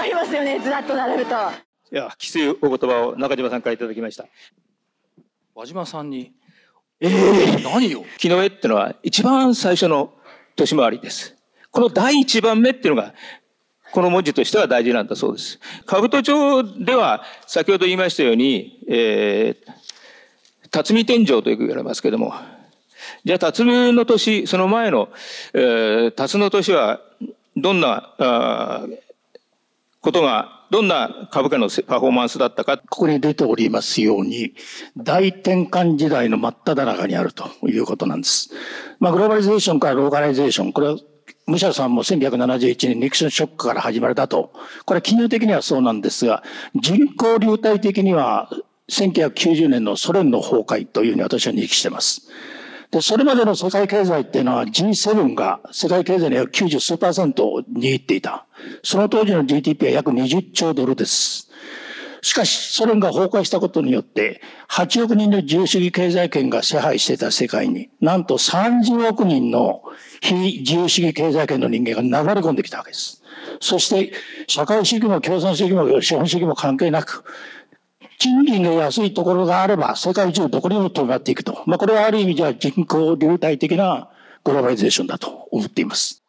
かりますよね、ずらっと並ぶと。いや、きついお言葉を中島さんからいただきました。和島さんに。ええー、何よ。木の絵ってのは一番最初の年回りです。この第一番目っていうのが、この文字としては大事なんだそうです。兜町では、先ほど言いましたように、えー、辰巳天井とよく言われますけども、じゃあ、辰巳の年、その前の、えー、辰の年は、どんな、あことがどんな株価のパフォーマンスだったか。ここに出ておりますように、大転換時代の真っ只中にあるということなんです。まあ、グローバリゼーションからローカライゼーション、これは武者さんも1971年ニクションショックから始まるだと。これは金融的にはそうなんですが、人口流体的には1990年のソ連の崩壊というふうに私は認識しています。で、それまでの世界経済っていうのは G7 が世界経済の約90数パーセントを握っていた。その当時の GDP は約20兆ドルです。しかし、ソ連が崩壊したことによって、8億人の自由主義経済圏が支配していた世界に、なんと30億人の非自由主義経済圏の人間が流れ込んできたわけです。そして、社会主義も共産主義も資本主義も関係なく、賃金の安いところがあれば、世界中どこにもとなっていくと。まあ、これはある意味では人口流体的なグローバリゼーションだと思っています。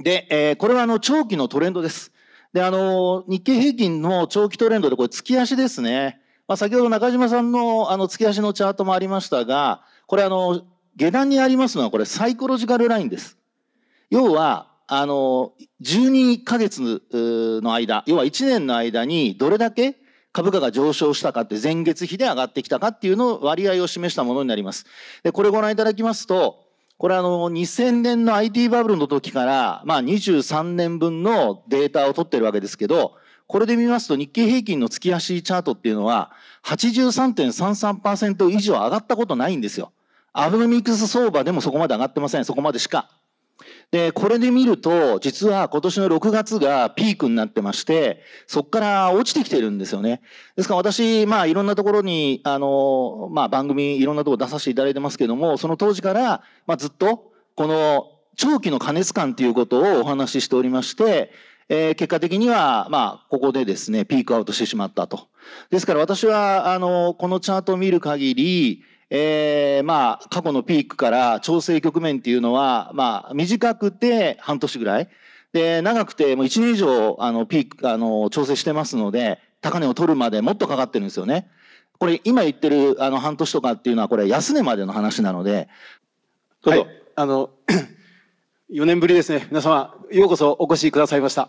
で、えー、これはあの、長期のトレンドです。で、あの、日経平均の長期トレンドで、これ月足ですね。まあ、先ほど中島さんのあの月足のチャートもありましたが、これあの、下段にありますのはこれサイコロジカルラインです。要は、あの、12ヶ月の間、要は1年の間にどれだけ株価が上昇したかって前月比で上がってきたかっていうの割合を示したものになります。で、これご覧いただきますと、これあの、2000年の IT バブルの時から、まあ23年分のデータを取ってるわけですけど、これで見ますと日経平均の月足チャートっていうのは83.33%以上上がったことないんですよ。アブノミクス相場でもそこまで上がってません。そこまでしか。で、これで見ると、実は今年の6月がピークになってまして、そこから落ちてきてるんですよね。ですから私、まあいろんなところに、あの、まあ番組いろんなところ出させていただいてますけども、その当時から、まあずっと、この長期の過熱感ということをお話ししておりまして、えー、結果的には、まあ、ここでですね、ピークアウトしてしまったと。ですから私は、あの、このチャートを見る限り、えー、まあ、過去のピークから調整局面っていうのは、まあ、短くて半年ぐらい。で、長くてもう1年以上、あの、ピーク、あの、調整してますので、高値を取るまでもっとかかってるんですよね。これ、今言ってる、あの、半年とかっていうのは、これ、安値までの話なので、はい、あの、4 年ぶりですね。皆様、ようこそお越しくださいました。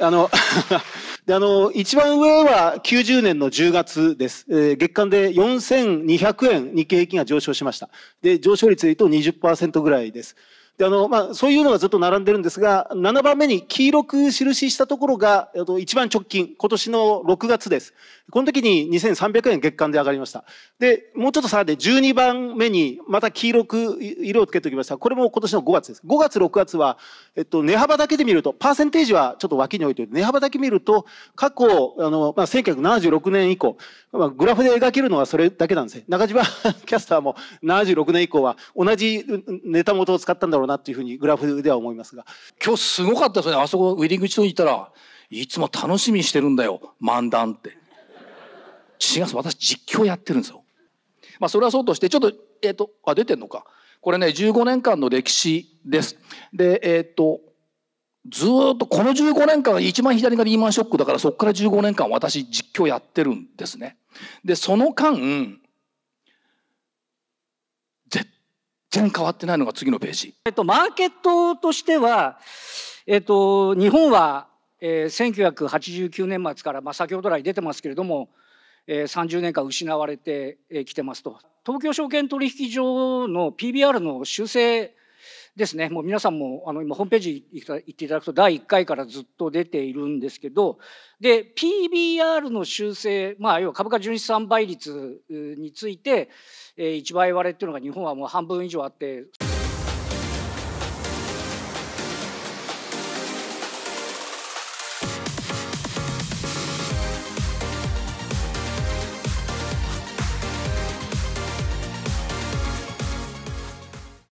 あので、あの、一番上は90年の10月です。えー、月間で4200円日経平均が上昇しました。で、上昇率で言うと20%ぐらいです。であのまあ、そういうのがずっと並んでるんですが7番目に黄色く印したところが一番直近今年の6月ですこの時に2300円月間で上がりましたでもうちょっと下がて12番目にまた黄色く色をつけておきましたこれも今年の5月です5月6月は、えっと、値幅だけで見るとパーセンテージはちょっと脇に置いて値幅だけ見ると過去あの、まあ、1976年以降、まあ、グラフで描けるのはそれだけなんですね中島キャスターも76年以降は同じネタ元を使ったんだろうなっていうふうにグラフでは思いますが今日すごかったですねあそこウェデング一に行ったらいつも楽しみにしてるんだよ漫談って違う私実況やってるんですよまあそれはそうとしてちょっとえっ、ー、とあ出てんのかこれね15年間の歴史ですでえっ、ー、とずっとこの15年間一番左がリーマンショックだからそこから15年間私実況やってるんですねでその間然変わってないのが次のページ。えっと、マーケットとしては、えっと、日本は、えー、1989年末から、まあ、先ほど来出てますけれども、えー、30年間失われてきてますと。東京証券取引所の PBR の修正ですねもう皆さんもあの今ホームページ行っていただくと第1回からずっと出ているんですけどで PBR の修正まあ要は株価純資産倍率について、えー、1倍割れっていうのが日本はもう半分以上あって。